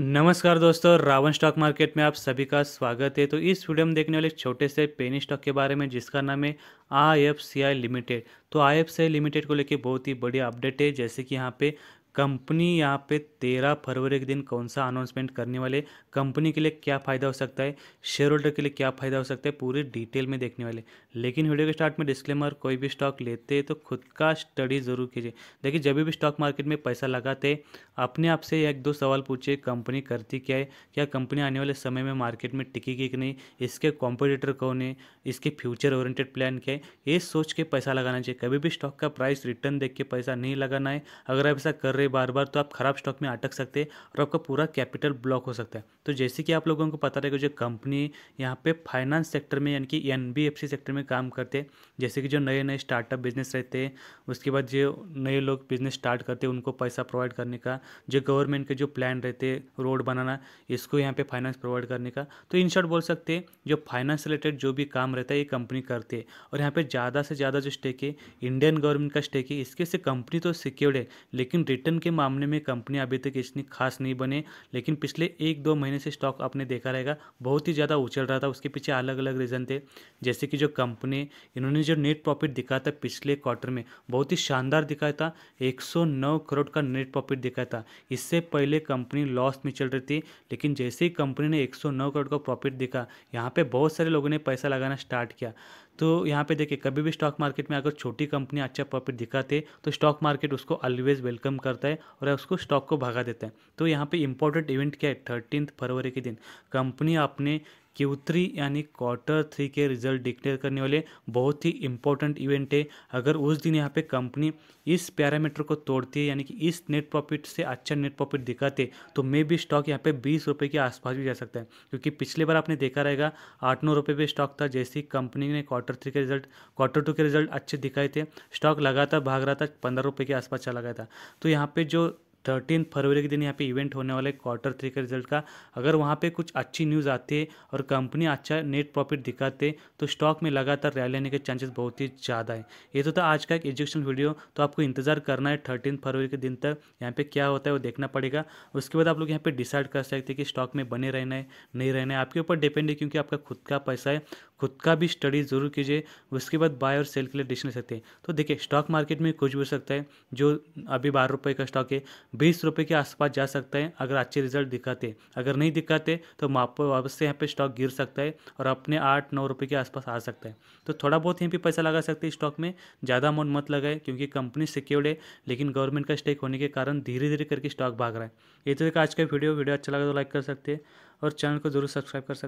नमस्कार दोस्तों Ravan stock market में आप सभी का स्वागत है तो इस वीडियो में देखने वाले छोटे से पेनी स्टॉक के बारे में जिसका नाम है I F C I limited तो I F C I limited को लेके बहुत ही बड़ी अपडेट है जैसे कि यहाँ पे कंपनी यहाँ पे तेरह फरवरी के दिन कौन सा अनाउंसमेंट करने वाले कंपनी के लिए क्या फ़ायदा हो सकता है शेयर होल्डर के लिए क्या फ़ायदा हो सकता है पूरी डिटेल में देखने वाले लेकिन वीडियो के स्टार्ट में डिस्क्लेमर कोई भी स्टॉक लेते हैं तो खुद का स्टडी ज़रूर कीजिए देखिए जब भी स्टॉक मार्केट में पैसा लगाते अपने आप से एक दो सवाल पूछे कंपनी करती क्या है क्या कंपनी आने वाले समय में मार्केट में टिकेगी कि नहीं इसके कॉम्पिटिटर कौन है इसके फ्यूचर ओरिएंटेड प्लान क्या है ये सोच के पैसा लगाना चाहिए कभी भी स्टॉक का प्राइस रिटर्न देख के पैसा नहीं लगाना है अगर आप ऐसा कर रहे रहे बार बार तो आप खराब स्टॉक में अटक सकते हैं और आपका पूरा कैपिटल ब्लॉक हो सकता है तो जैसे कि आप लोगों को पता रहेगा जो कंपनी यहाँ पे फाइनेंस सेक्टर में यानी कि एन सेक्टर में काम करते हैं जैसे कि जो नए नए स्टार्टअप बिजनेस रहते हैं उसके बाद जो नए लोग बिजनेस स्टार्ट करते हैं उनको पैसा प्रोवाइड करने का जो गवर्नमेंट के जो प्लान रहते हैं रोड बनाना इसको यहाँ पर फाइनेंस प्रोवाइड करने का तो इन शॉर्ट बोल सकते हैं जो फाइनेंस रिलेटेड जो भी काम रहता है ये कंपनी करते है और यहाँ पर ज़्यादा से ज़्यादा जो स्टेक है इंडियन गवर्नमेंट का स्टेक है इसके से कंपनी तो सिक्योर्ड है लेकिन रिटर्न रिटर्न के मामले में कंपनी अभी तक इतनी खास नहीं बने लेकिन पिछले एक दो महीने से स्टॉक आपने देखा रहेगा बहुत ही ज़्यादा उछल रहा था उसके पीछे अलग अलग रीज़न थे जैसे कि जो कंपनी इन्होंने जो नेट प्रॉफिट दिखाया था पिछले क्वार्टर में बहुत ही शानदार दिखाया था एक करोड़ का नेट प्रॉफिट दिखाया था इससे पहले कंपनी लॉस में चल रही थी लेकिन जैसे ही कंपनी ने एक करोड़ का प्रॉफिट दिखा यहाँ पे बहुत सारे लोगों ने पैसा लगाना स्टार्ट किया तो यहाँ पे देखिए कभी भी स्टॉक मार्केट में अगर छोटी कंपनी अच्छा प्रॉफिट दिखाते तो स्टॉक मार्केट उसको ऑलवेज वेलकम करता है और उसको स्टॉक को भगा देता है तो यहाँ पे इंपॉर्टेंट इवेंट क्या है थर्टीन फरवरी के दिन कंपनी अपने क्यू थ्री यानी क्वार्टर थ्री के रिजल्ट डिक्लेयर करने वाले बहुत ही इंपॉर्टेंट इवेंट है अगर उस दिन यहाँ पे कंपनी इस पैरामीटर को तोड़ती है यानी कि इस नेट प्रॉफिट से अच्छा नेट प्रॉफिट दिखाते तो मे भी स्टॉक यहाँ पे बीस रुपये के आसपास भी जा सकता है क्योंकि पिछले बार आपने देखा रहेगा आठ नौ रुपये पे स्टॉक था जैसे ही कंपनी ने क्वार्टर थ्री के रिजल्ट क्वार्टर टू के रिजल्ट अच्छे दिखाए थे स्टॉक लगातार भाग रहा था पंद्रह रुपये के आसपास चला गया था तो यहाँ पर जो थर्टीन फरवरी के दिन यहाँ पे इवेंट होने वाला है क्वार्टर थ्री के रिजल्ट का अगर वहाँ पे कुछ अच्छी न्यूज़ आती है और कंपनी अच्छा नेट प्रॉफिट दिखाते तो स्टॉक में लगातार रैली लेने के चांसेस बहुत ही ज़्यादा है ये तो था आज का एक एजुकेशन वीडियो तो आपको इंतजार करना है थर्टीन फरवरी के दिन तक यहाँ पर क्या होता है वो देखना पड़ेगा उसके बाद आप लोग यहाँ पर डिसाइड कर सकते हैं कि स्टॉक में बने रहना है नहीं रहना है आपके ऊपर डिपेंड है क्योंकि आपका खुद का पैसा है खुद का भी स्टडी ज़रूर कीजिए उसके बाद बाय और सेल के लिए डिसीजन ले सकते हैं तो देखिए स्टॉक मार्केट में कुछ भी हो सकता है जो अभी बारह रुपये का स्टॉक है बीस रुपये के आसपास जा सकता है अगर अच्छे रिजल्ट दिखाते अगर नहीं दिखाते तो आप वापस से यहाँ पर स्टॉक गिर सकता है और अपने आठ नौ रुपये के आसपास आ सकता है तो थोड़ा बहुत यहाँ पर पैसा लगा सकते हैं स्टॉक में ज़्यादा अमाउंट मत लगाए क्योंकि कंपनी सिक्योर्ड है लेकिन गवर्नमेंट का स्टेक होने के कारण धीरे धीरे करके स्टॉक भाग रहा है ये तो एक आज का वीडियो वीडियो अच्छा लगा तो लाइक कर सकते हैं और चैनल को जरूर सब्सक्राइब कर सकते